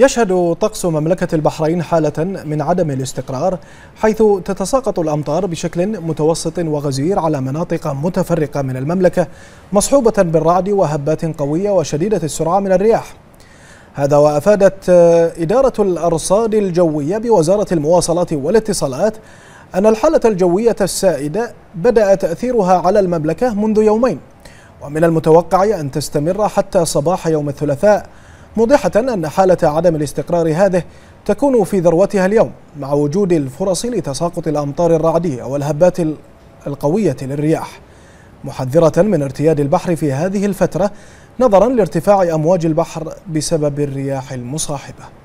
يشهد طقس مملكة البحرين حالة من عدم الاستقرار حيث تتساقط الأمطار بشكل متوسط وغزير على مناطق متفرقة من المملكة مصحوبة بالرعد وهبات قوية وشديدة السرعة من الرياح هذا وأفادت إدارة الأرصاد الجوية بوزارة المواصلات والاتصالات أن الحالة الجوية السائدة بدأ تأثيرها على المملكة منذ يومين ومن المتوقع أن تستمر حتى صباح يوم الثلاثاء موضحة أن حالة عدم الاستقرار هذه تكون في ذروتها اليوم مع وجود الفرص لتساقط الأمطار الرعدية والهبات القوية للرياح محذرة من ارتياد البحر في هذه الفترة نظرا لارتفاع أمواج البحر بسبب الرياح المصاحبة